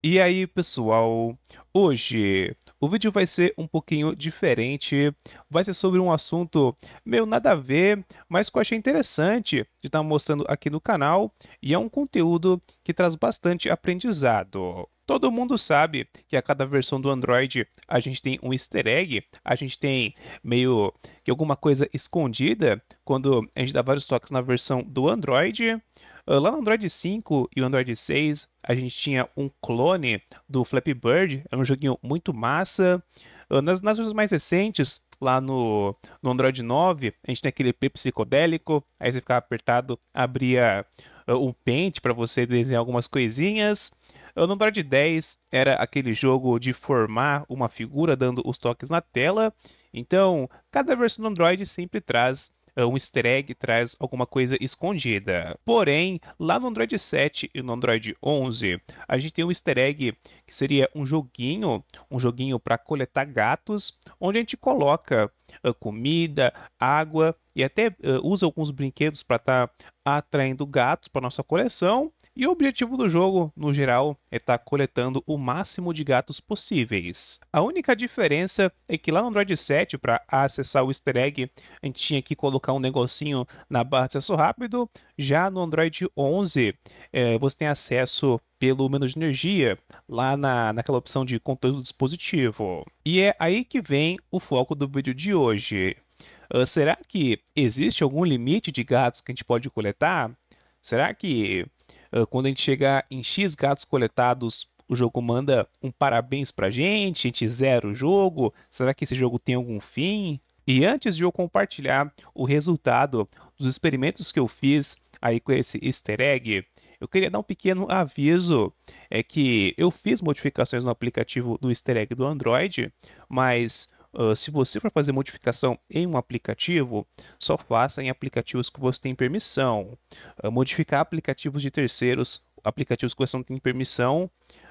E aí, pessoal? Hoje o vídeo vai ser um pouquinho diferente, vai ser sobre um assunto meio nada a ver, mas que eu achei interessante de estar tá mostrando aqui no canal e é um conteúdo que traz bastante aprendizado. Todo mundo sabe que a cada versão do Android a gente tem um easter egg, a gente tem meio que alguma coisa escondida quando a gente dá vários toques na versão do Android. Ah, lá no Android 5 e o Android 6, a gente tinha um clone do Flappy Bird, é um joguinho muito massa. Ah, nas, nas versões mais recentes, lá no, no Android 9, a gente tem aquele P psicodélico, aí você ficava apertado, abria ah, um pente para você desenhar algumas coisinhas. No Android 10 era aquele jogo de formar uma figura dando os toques na tela. Então, cada versão do Android sempre traz é, um easter egg, traz alguma coisa escondida. Porém, lá no Android 7 e no Android 11, a gente tem um easter egg que seria um joguinho, um joguinho para coletar gatos, onde a gente coloca uh, comida, água e até uh, usa alguns brinquedos para estar tá atraindo gatos para nossa coleção. E o objetivo do jogo, no geral, é estar tá coletando o máximo de gatos possíveis. A única diferença é que lá no Android 7, para acessar o easter egg, a gente tinha que colocar um negocinho na barra de acesso rápido. Já no Android 11, é, você tem acesso pelo menu de energia, lá na, naquela opção de controle do dispositivo. E é aí que vem o foco do vídeo de hoje. Uh, será que existe algum limite de gatos que a gente pode coletar? Será que ah, quando a gente chegar em X gatos coletados, o jogo manda um parabéns pra gente, a gente zera o jogo. Será que esse jogo tem algum fim? E antes de eu compartilhar o resultado dos experimentos que eu fiz aí com esse easter egg, eu queria dar um pequeno aviso, é que eu fiz modificações no aplicativo do easter egg do Android, mas Uh, se você for fazer modificação em um aplicativo, só faça em aplicativos que você tem permissão. Uh, modificar aplicativos de terceiros, aplicativos que você não tem permissão,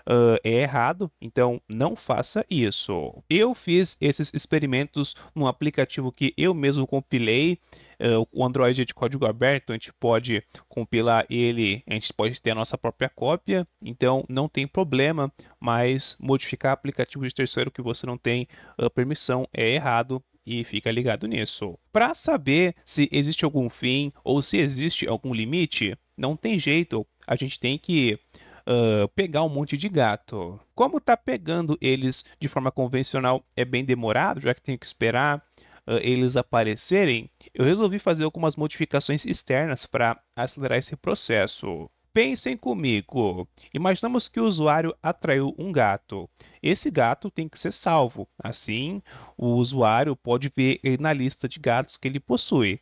uh, é errado, então não faça isso. Eu fiz esses experimentos num aplicativo que eu mesmo compilei eh, o Android é de código aberto, a gente pode compilar ele, a gente pode ter a nossa própria cópia, então não tem problema, mas modificar aplicativo de terceiro que você não tem eh, permissão é errado e fica ligado nisso. Para saber se existe algum fim ou se existe algum limite, não tem jeito, a gente tem que uh, pegar um monte de gato. Como tá pegando eles de forma convencional é bem demorado, já que tem que esperar uh, eles aparecerem, eu resolvi fazer algumas modificações externas para acelerar esse processo. Pensem comigo. Imaginamos que o usuário atraiu um gato. Esse gato tem que ser salvo. Assim, o usuário pode ver ele na lista de gatos que ele possui.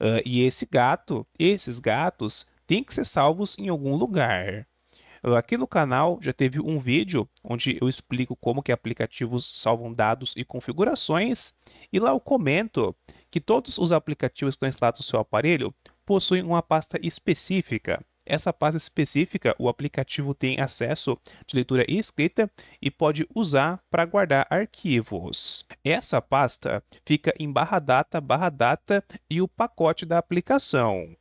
Uh, e esse gato, esses gatos, têm que ser salvos em algum lugar. Aqui no canal já teve um vídeo onde eu explico como que aplicativos salvam dados e configurações, e lá eu comento que todos os aplicativos que estão instalados no seu aparelho possuem uma pasta específica. Essa pasta específica, o aplicativo tem acesso de leitura e escrita e pode usar para guardar arquivos. Essa pasta fica em barra data, barra data e o pacote da aplicação.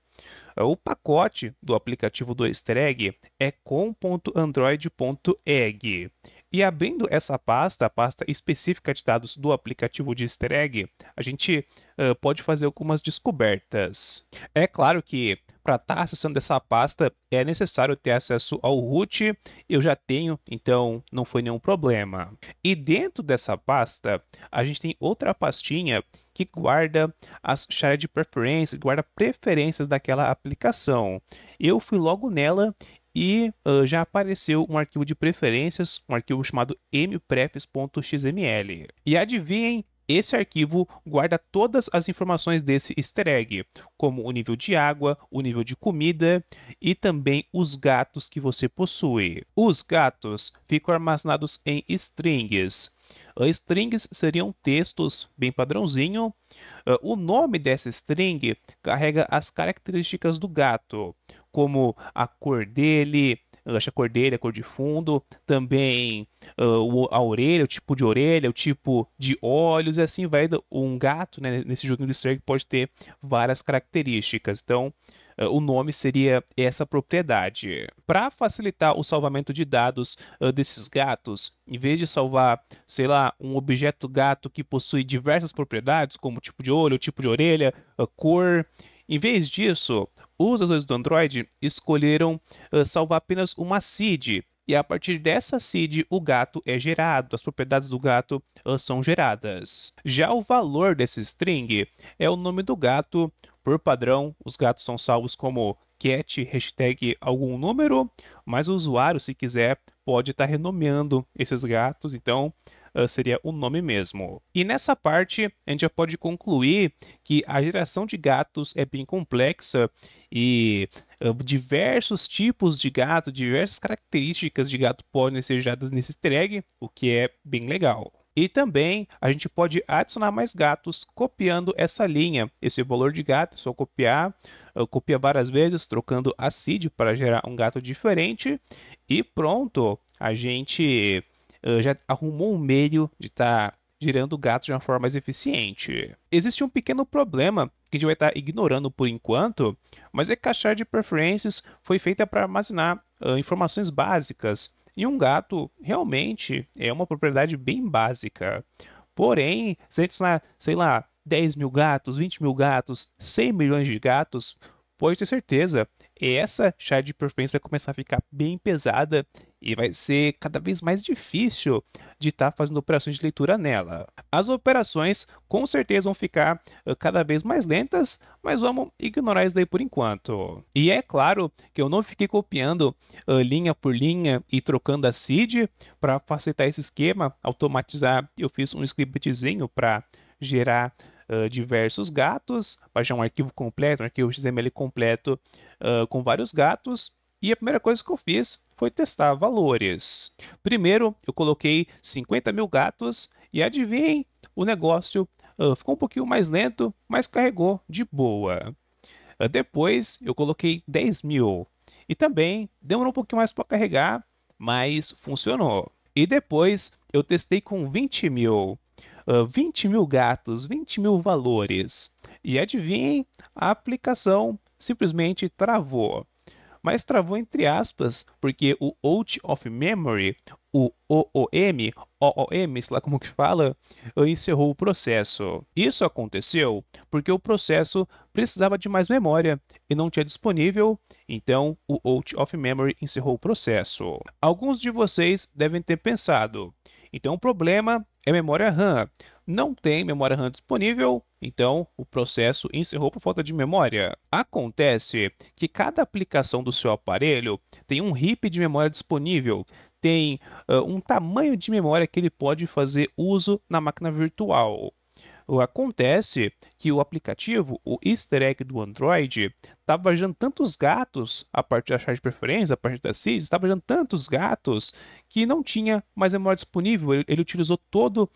É, o pacote do aplicativo do Easter Egg é com.android.egg. E abrindo essa pasta, a pasta específica de dados do aplicativo de easter egg, a gente uh, pode fazer algumas descobertas. É claro que para estar tá acessando essa pasta é necessário ter acesso ao root, eu já tenho, então não foi nenhum problema. E dentro dessa pasta, a gente tem outra pastinha que guarda as chaves de preferências, guarda preferências daquela aplicação. Eu fui logo nela e uh, já apareceu um arquivo de preferências, um arquivo chamado mprefs.xml. E adivinhem, esse arquivo guarda todas as informações desse easter egg, como o nível de água, o nível de comida e também os gatos que você possui. Os gatos ficam armazenados em strings. Uh, strings seriam textos bem padrãozinho. Uh, o nome dessa string carrega as características do gato, como a cor dele, a cor dele, a cor de fundo, também uh, a orelha, o tipo de orelha, o tipo de olhos, e assim vai. Um gato, né, nesse joguinho do Easter Egg, pode ter várias características. Então, uh, o nome seria essa propriedade. Para facilitar o salvamento de dados uh, desses gatos, em vez de salvar, sei lá, um objeto gato que possui diversas propriedades, como tipo de olho, tipo de orelha, cor, em vez disso, os usuários do Android escolheram uh, salvar apenas uma seed. E a partir dessa seed, o gato é gerado, as propriedades do gato uh, são geradas. Já o valor desse string é o nome do gato. Por padrão, os gatos são salvos como cat, hashtag algum número, mas o usuário, se quiser, pode estar tá renomeando esses gatos. Então, ah, seria o nome mesmo. E nessa parte, a gente já pode concluir que a geração de gatos é bem complexa e ah, diversos tipos de gato, diversas características de gato podem ser geradas nesse easter egg, o que é bem legal. E também a gente pode adicionar mais gatos copiando essa linha. Esse valor de gato é só copiar, ah, copiar várias vezes, trocando a seed para gerar um gato diferente. E pronto, a gente uh, já arrumou um meio de estar tá girando o gato de uma forma mais eficiente. Existe um pequeno problema que a gente vai estar tá ignorando por enquanto, mas é que a chave de preferences foi feita para armazenar uh, informações básicas, e um gato realmente é uma propriedade bem básica. Porém, se a gente, sei lá, 10 mil gatos, 20 mil gatos, 100 milhões de gatos, pode ter certeza, essa chave de preferência vai começar a ficar bem pesada e vai ser cada vez mais difícil de estar tá fazendo operações de leitura nela. As operações com certeza vão ficar eh, cada vez mais lentas, mas vamos ignorar isso daí por enquanto. E é claro que eu não fiquei copiando uh, linha por linha e trocando a seed para facilitar esse esquema, automatizar. Eu fiz um scriptzinho para gerar Uh, diversos gatos, baixar um arquivo completo, um arquivo XML completo uh, com vários gatos e a primeira coisa que eu fiz foi testar valores. Primeiro, eu coloquei 50 mil gatos e adivinhem, o negócio uh, ficou um pouquinho mais lento, mas carregou de boa. Uh, depois, eu coloquei 10 mil e também demorou um pouquinho mais para carregar, mas funcionou. E depois, eu testei com 20 mil. Uh, 20 mil gatos, 20 mil valores. E adivinhem, a aplicação simplesmente travou mas travou entre aspas, porque o Out of Memory, o OOM, OOM, sei lá como que fala, encerrou o processo. Isso aconteceu porque o processo precisava de mais memória e não tinha disponível, então o Out of Memory encerrou o processo. Alguns de vocês devem ter pensado, então o problema é memória RAM. Não tem memória RAM disponível, então o processo encerrou por falta de memória. Acontece que cada aplicação do seu aparelho tem um heap de memória disponível, tem uh, um tamanho de memória que ele pode fazer uso na máquina virtual. Acontece que o aplicativo, o easter egg do Android, estava jantando tantos gatos a partir da chave de preferência, a partir da CIS, estava jantando tantos gatos que não tinha mais memória disponível. Ele, ele utilizou toda uh,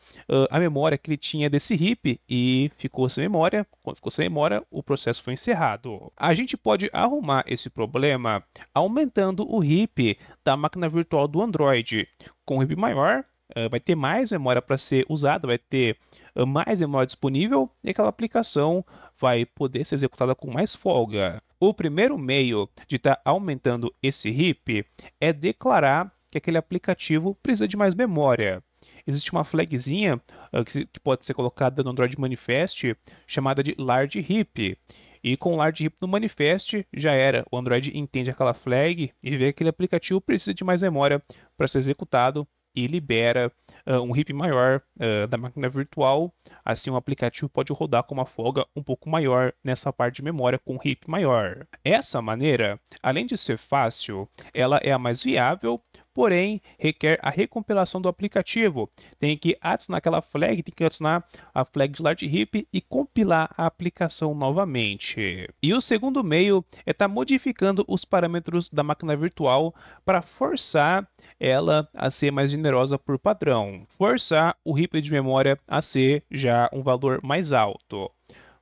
a memória que ele tinha desse heap e ficou sem memória. Quando ficou sem memória, o processo foi encerrado. A gente pode arrumar esse problema aumentando o heap da máquina virtual do Android. Com o heap maior, uh, vai ter mais memória para ser usada, vai ter ah, mais memória disponível e aquela aplicação vai poder ser executada com mais folga. O primeiro meio de estar tá aumentando esse heap é declarar que aquele aplicativo precisa de mais memória. Existe uma flagzinha uh, que, que, pode ser colocada no Android Manifest chamada de Large Heap. E com o Large Heap no Manifest já era. O Android entende aquela flag e vê que aquele aplicativo precisa de mais memória para ser executado e libera uh, um heap maior uh, da máquina virtual. Assim, o um aplicativo pode rodar com uma folga um pouco maior nessa parte de memória com um heap maior. Essa maneira, além de ser fácil, ela é a mais viável porém requer a recompilação do aplicativo. Tem que adicionar aquela flag, tem que adicionar a flag de large heap e compilar a aplicação novamente. E o segundo meio é estar tá modificando os parâmetros da máquina virtual para forçar ela a ser mais generosa por padrão, forçar o heap de memória a ser já um valor mais alto.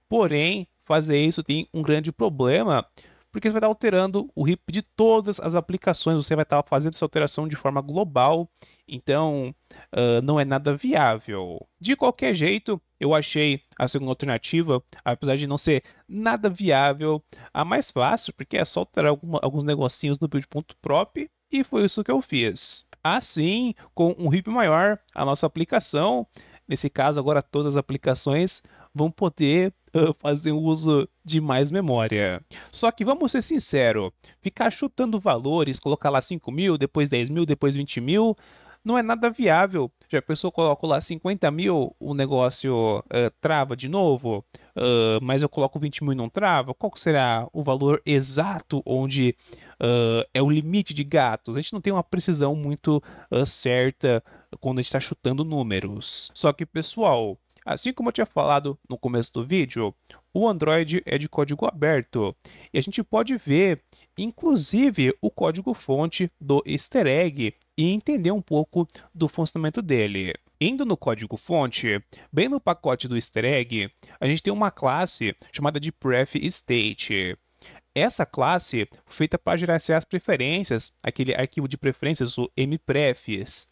Porém, fazer isso tem um grande problema, porque você vai estar alterando o RIP de todas as aplicações, você vai estar fazendo essa alteração de forma global, então uh, não é nada viável. De qualquer jeito, eu achei a segunda alternativa, apesar de não ser nada viável, a mais fácil, porque é só alterar alguma, alguns negocinhos no build.prop, e foi isso que eu fiz. Assim, com um RIP maior, a nossa aplicação, nesse caso agora todas as aplicações, vão poder uh, fazer uso de mais memória. Só que vamos ser sinceros, ficar chutando valores, colocar lá 5 mil, depois 10 mil, depois 20 mil, não é nada viável. Já a pessoa coloca lá 50 mil, o negócio uh, trava de novo, uh, mas eu coloco 20 mil e não trava? Qual será o valor exato onde uh, é o limite de gatos? A gente não tem uma precisão muito certa quando a gente está chutando números. Só que, pessoal, Assim como eu tinha falado no começo do vídeo, o Android é de código aberto e a gente pode ver, inclusive, o código-fonte do easter egg e entender um pouco do funcionamento dele. Indo no código-fonte, bem no pacote do easter egg, a gente tem uma classe chamada de PrefState. Essa classe foi feita para gerenciar as preferências, aquele arquivo de preferências, o mprefs.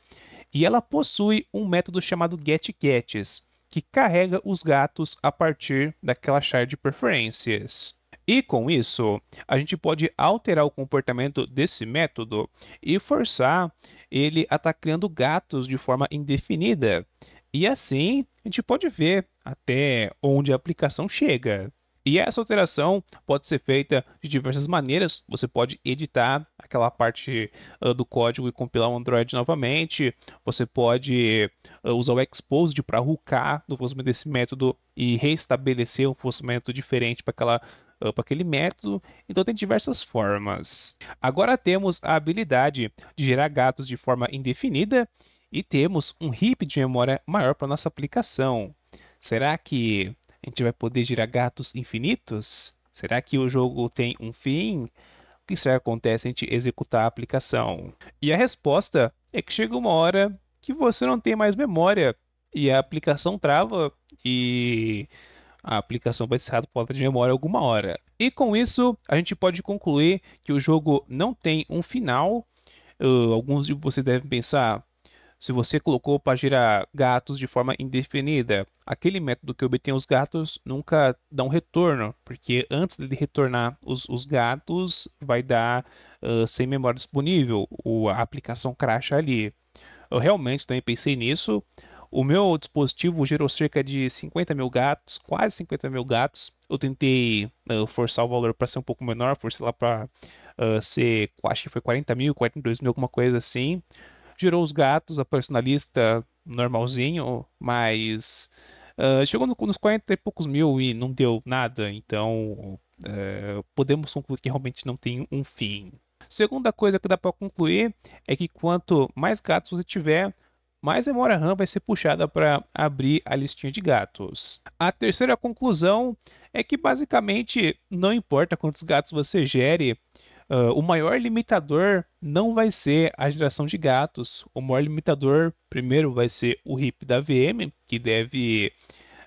E ela possui um método chamado getGets, que carrega os gatos a partir daquela chave de preferências. E com isso, a gente pode alterar o comportamento desse método e forçar ele a estar tá criando gatos de forma indefinida. E assim, a gente pode ver até onde a aplicação chega. E essa alteração pode ser feita de diversas maneiras. Você pode editar aquela parte uh, do código e compilar o Android novamente. Você pode uh, usar o Exposed para rucar no funcionamento desse método e restabelecer um funcionamento diferente para aquela ah, para aquele método, então tem diversas formas. Agora temos a habilidade de gerar gatos de forma indefinida e temos um heap de memória maior para nossa aplicação. Será que a gente vai poder girar gatos infinitos? Será que o jogo tem um fim? O que será que acontece se a gente executar a aplicação? E a resposta é que chega uma hora que você não tem mais memória e a aplicação trava e a aplicação vai ser por falta de memória alguma hora. E com isso, a gente pode concluir que o jogo não tem um final. Uh, alguns de vocês devem pensar, se você colocou para gerar gatos de forma indefinida, aquele método que obtém os gatos nunca dá um retorno, porque antes de retornar os, os gatos, vai dar uh, sem memória disponível a aplicação cracha ali. Eu realmente também pensei nisso. O meu dispositivo gerou cerca de 50 mil gatos, quase 50 mil gatos. Eu tentei uh, forçar o valor para ser um pouco menor, forçar lá para uh, ser, acho que foi 40 mil, 42 mil, alguma coisa assim. Girou os gatos, a personalista normalzinho, mas uh, chegou no, nos 40 e poucos mil e não deu nada, então uh, podemos concluir que realmente não tem um fim. Segunda coisa que dá para concluir é que quanto mais gatos você tiver, mais memória RAM vai ser puxada para abrir a listinha de gatos. A terceira conclusão é que basicamente não importa quantos gatos você gere, Uh, o maior limitador não vai ser a geração de gatos. O maior limitador, primeiro, vai ser o RIP da VM, que deve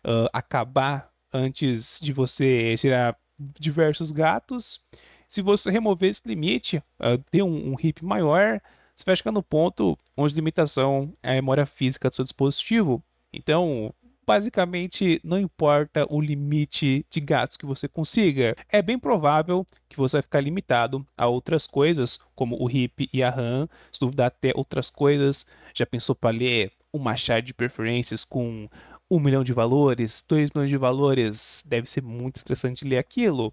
uh, acabar antes de você gerar diversos gatos. Se você remover esse limite, uh, ter um, um RIP maior, você vai chegar no ponto onde limitação é a memória física do seu dispositivo. Então, basicamente não importa o limite de gastos que você consiga. É bem provável que você vai ficar limitado a outras coisas, como o RIP e a RAM, se duvidar até outras coisas. Já pensou para ler uma chave de preferências com um milhão de valores, dois milhões de valores? Deve ser muito estressante ler aquilo.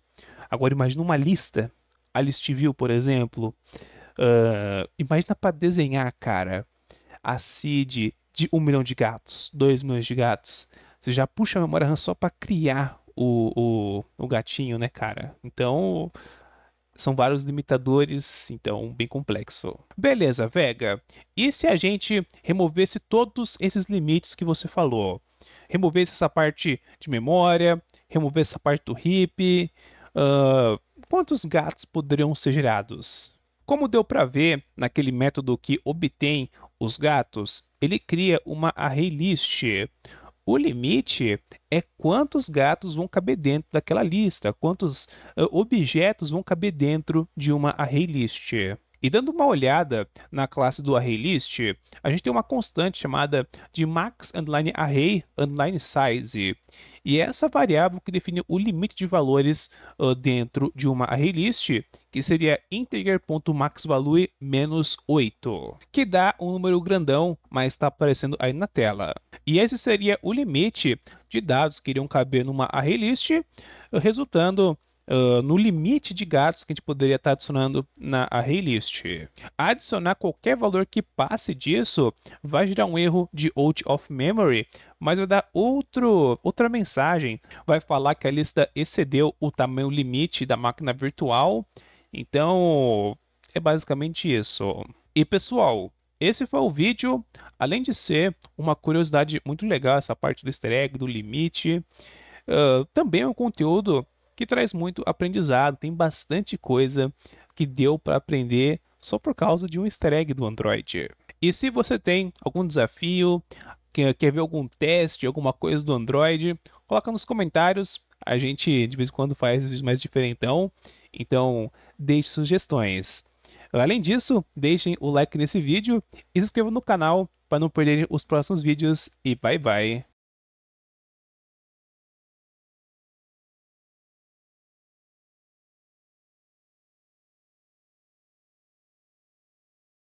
Agora imagina uma lista, a ListView, por exemplo. Uh, imagina para desenhar, cara. A CID, de um milhão de gatos, dois milhões de gatos. Você já puxa a memória RAM só para criar o, o, o gatinho, né, cara? Então, são vários limitadores, então bem complexo. Beleza, Vega. E se a gente removesse todos esses limites que você falou? Removesse essa parte de memória, removesse essa parte do heap, uh, ah, quantos gatos poderiam ser gerados? Como deu para ver naquele método que obtém os gatos, ele cria uma array list. O limite é quantos gatos vão caber dentro daquela lista, quantos uh, objetos vão caber dentro de uma array list. E dando uma olhada na classe do ArrayList, a gente tem uma constante chamada de max underline array underline size. E essa variável que define o limite de valores uh, dentro de uma array list, que seria integer.maxValue menos 8, que dá um número grandão, mas está aparecendo aí na tela. E esse seria o limite de dados que iriam caber numa array list, resultando Uh, no limite de gatos que a gente poderia estar tá adicionando na array list. Adicionar qualquer valor que passe disso vai gerar um erro de out of memory, mas vai dar outro, outra mensagem. Vai falar que a lista excedeu o tamanho limite da máquina virtual. Então, é basicamente isso. E pessoal, esse foi o vídeo. Além de ser uma curiosidade muito legal, essa parte do easter egg, do limite, uh, também é um conteúdo que traz muito aprendizado. Tem bastante coisa que deu para aprender só por causa de um easter egg do Android. E se você tem algum desafio, quer, quer ver algum teste, alguma coisa do Android, coloca nos comentários. A gente de vez em quando faz vídeos mais diferentão, então deixe sugestões. Além disso, deixem o like nesse vídeo e se inscrevam no canal para não perderem os próximos vídeos e bye bye!